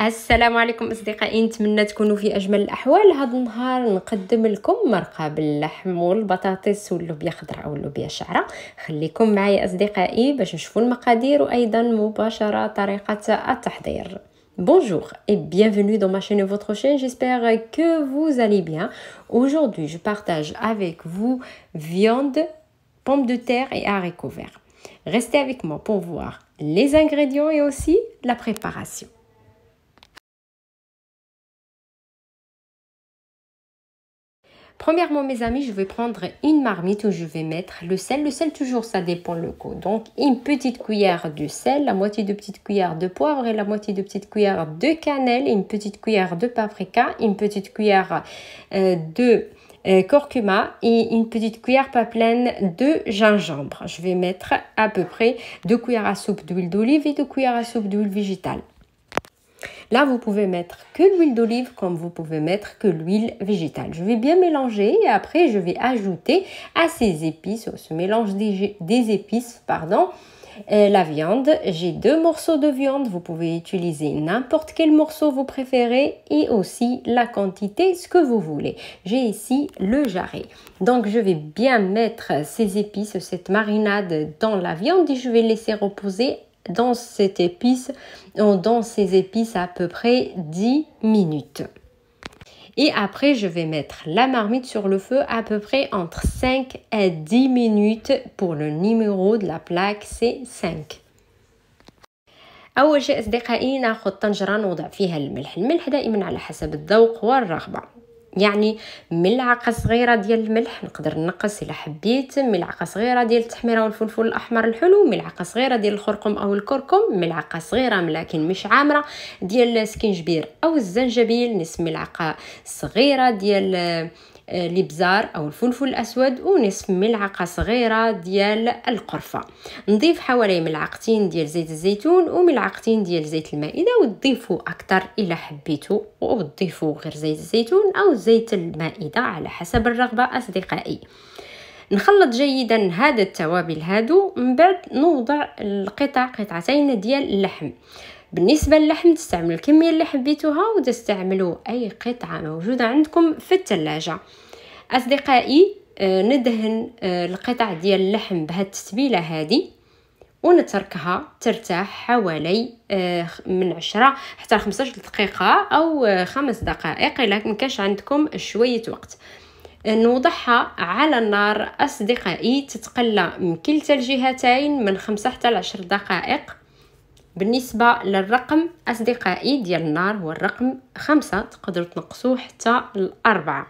السلام عليكم اصدقائي نتمنى تكونوا في اجمل الاحوال هذا النهار نقدم لكم مرقه باللحم والبطاطس واللوبيا خضراء واللوبيا شعرة خليكم معي اصدقائي باش نشوفوا المقادير وايضا مباشره طريقه التحضير Bonjour et bienvenue dans ma chaîne et votre chaîne, j'espère que vous allez bien. Aujourd'hui, je partage avec vous viande, pommes de terre et haricots verts. Restez avec moi pour voir les ingrédients et aussi la préparation. Premièrement, mes amis, je vais prendre une marmite où je vais mettre le sel. Le sel, toujours, ça dépend le goût. Donc, une petite cuillère de sel, la moitié de petite cuillère de poivre et la moitié de petite cuillère de cannelle, une petite cuillère de paprika, une petite cuillère euh, de euh, curcuma et une petite cuillère pas pleine de gingembre. Je vais mettre à peu près deux cuillères à soupe d'huile d'olive et deux cuillères à soupe d'huile végétale. Là, vous pouvez mettre que l'huile d'olive comme vous pouvez mettre que l'huile végétale. Je vais bien mélanger et après, je vais ajouter à ces épices, euh, ce mélange des, épices, pardon, euh, la viande. J'ai deux morceaux de viande. Vous pouvez utiliser n'importe quel morceau vous préférez et aussi la quantité, ce que vous voulez. J'ai ici le jarret. Donc, je vais bien mettre ces épices, cette marinade dans la viande et je vais laisser reposer dans cette épice, dans ces épices à peu près 10 minutes. Et après, je vais mettre la marmite sur le feu à peu près entre 5 et 10 minutes pour le numéro de la plaque, c'est 5. أول نوضع فيها الملح دائما على حسب الذوق يعني ملعقه صغيره ديال الملح نقدر نقص الا حبيت ملعقه صغيره ديال التحميره والفلفل الاحمر الحلو ملعقه صغيره ديال الخرقوم او الكركم ملعقه صغيره لكن مش عامره ديال السكنجبير او الزنجبيل نصف ملعقه صغيره ديال الابزار آه، او الفلفل الاسود ونصف ملعقه صغيره ديال القرفه نضيف حوالي ملعقتين ديال زيت الزيتون وملعقتين ديال زيت المائده وتضيفوا اكثر الا حبيتوا وتضيفوا غير زيت الزيتون او زيت المائده على حسب الرغبه اصدقائي نخلط جيدا هذا التوابل هادو من بعد نوضع القطع قطعتين ديال اللحم بالنسبه للحم تستعملوا الكميه اللي حبيتوها وتستعملوا اي قطعه موجوده عندكم في الثلاجه أصدقائي آه، ندهن آه، القطع ديال اللحم بهاد التتبيلة هادي ونتركها ترتاح حوالي آه، من 10 حتى 15 دقيقة أو خمس دقائق إلا مكانش عندكم شوية وقت نوضعها على النار أصدقائي تتقلى من كلتا الجهتين من 5 حتى لعشر دقائق بالنسبة للرقم أصدقائي ديال النار هو الرقم خمسة تقدروا تنقصوه حتى الأربعة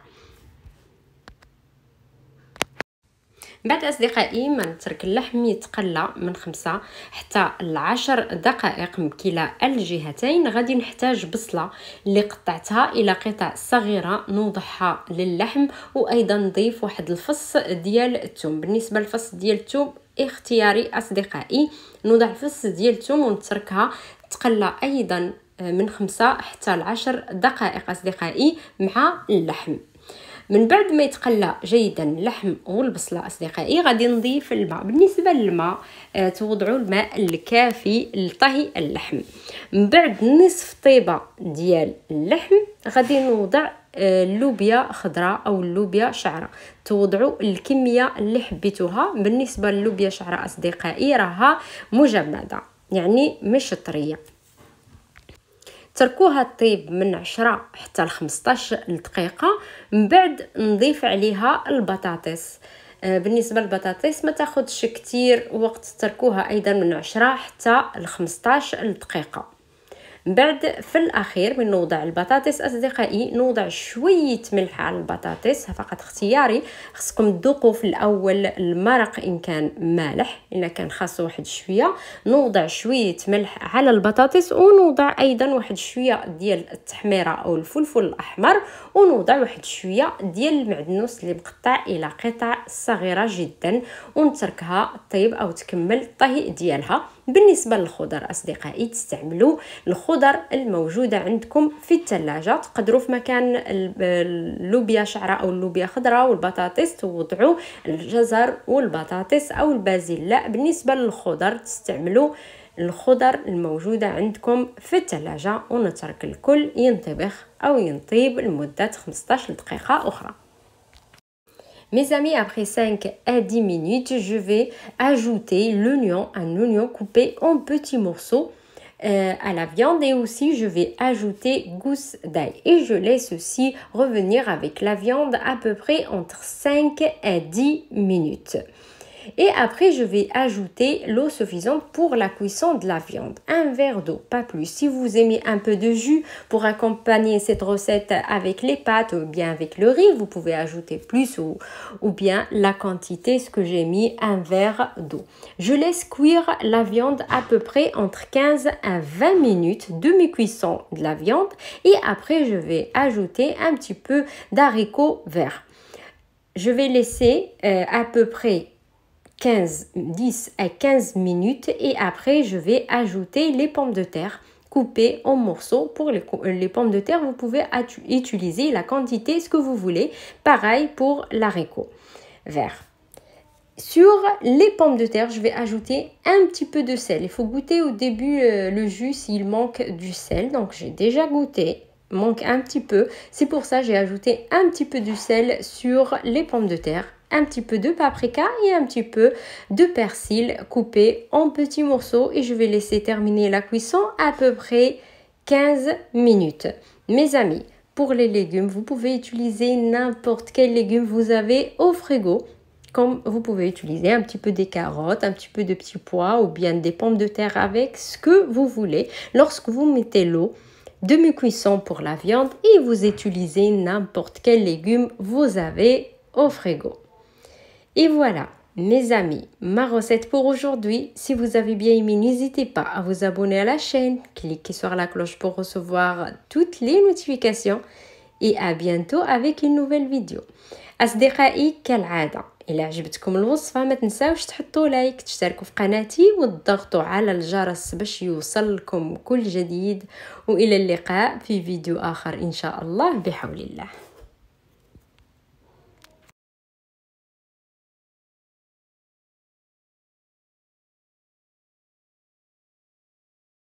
بعد اصدقائي ما نترك اللحم يتقلى من خمسة حتى العشر دقائق من كلا الجهتين غادي نحتاج بصله اللي قطعتها الى قطع صغيره نوضحها للحم وايضا نضيف واحد الفص ديال الثوم بالنسبه للفص ديال الثوم اختياري اصدقائي نوضع الفص ديال الثوم ونتركها تقلى ايضا من خمسة حتى العشر دقائق اصدقائي مع اللحم من بعد ما يتقلى جيدا اللحم والبصله اصدقائي غادي نضيف الماء بالنسبه للماء آه، توضعوا الماء الكافي لطهي اللحم من بعد نصف طيبه ديال اللحم غادي نوضع اللوبيا آه، خضراء او اللوبيا شعراء توضعوا الكميه اللي حبيتوها بالنسبه للوبيا شعراء اصدقائي راها مجمده يعني مش طريه تركوها طيب من 10 حتى ل 15 دقيقه من بعد نضيف عليها البطاطس آه، بالنسبه للبطاطس ما تاخذش كتير وقت تركوها ايضا من 10 حتى ل 15 دقيقه من بعد في الاخير من نوضع البطاطس اصدقائي نوضع شويه ملح على البطاطس فقط اختياري خصكم تذوقوا في الاول المرق ان كان مالح الا كان خاصو واحد شويه نوضع شويه ملح على البطاطس ونوضع ايضا واحد شويه ديال التحميره او الفلفل الاحمر ونوضع واحد شويه ديال المعدنوس اللي مقطع الى قطع صغيره جدا ونتركها طيب او تكمل الطهي ديالها بالنسبه للخضر اصدقائي تستعملوا الخضر الموجوده عندكم في الثلاجه تقدروا في مكان اللوبيا شعرة او اللوبيا خضراء والبطاطس توضعوا الجزر والبطاطس او البازيلا بالنسبه للخضر تستعملوا الخضر الموجودة عندكم في الثلاجة ونترك الكل ينطبخ أو ينطيب لمدة 15 دقيقة أخرى Mes amis, après 5 à 10 minutes, je vais ajouter l'oignon, un oignon coupé en petits morceaux euh, à la viande et aussi je vais ajouter gousse d'ail. Et je laisse aussi revenir avec la viande à peu près entre 5 et 10 minutes. Et après, je vais ajouter l'eau suffisante pour la cuisson de la viande. Un verre d'eau, pas plus. Si vous aimez un peu de jus pour accompagner cette recette avec les pâtes ou bien avec le riz, vous pouvez ajouter plus ou, ou bien la quantité, ce que j'ai mis, un verre d'eau. Je laisse cuire la viande à peu près entre 15 à 20 minutes, de demi-cuisson de la viande. Et après, je vais ajouter un petit peu d'haricots verts. Je vais laisser euh, à peu près 15, 10 à 15 minutes et après je vais ajouter les pommes de terre coupées en morceaux. Pour les, euh, pommes de terre, vous pouvez utiliser la quantité, ce que vous voulez. Pareil pour l'haricot vert. Sur les pommes de terre, je vais ajouter un petit peu de sel. Il faut goûter au début euh, le jus s'il manque du sel. Donc j'ai déjà goûté, manque un petit peu. C'est pour ça j'ai ajouté un petit peu de sel sur les pommes de terre un petit peu de paprika et un petit peu de persil coupé en petits morceaux et je vais laisser terminer la cuisson à peu près 15 minutes. Mes amis, pour les légumes, vous pouvez utiliser n'importe quel légume vous avez au frigo. Comme vous pouvez utiliser un petit peu des carottes, un petit peu de petits pois ou bien des pommes de terre avec ce que vous voulez. Lorsque vous mettez l'eau, demi-cuisson pour la viande et vous utilisez n'importe quel légume vous avez au frigo. Et voilà, mes amis, ma recette pour aujourd'hui. Si vous avez bien aimé, n'hésitez pas à vous abonner à la chaîne, cliquez sur la cloche pour recevoir toutes les notifications et à bientôt avec une nouvelle vidéo. أصدقائي كالعادة إلا عجبتكم الوصفة ما تنساوش تحطوا لايك تشتركوا في قناتي وتضغطوا على الجرس باش يوصلكم كل جديد وإلى اللقاء في فيديو آخر إن شاء الله بحول الله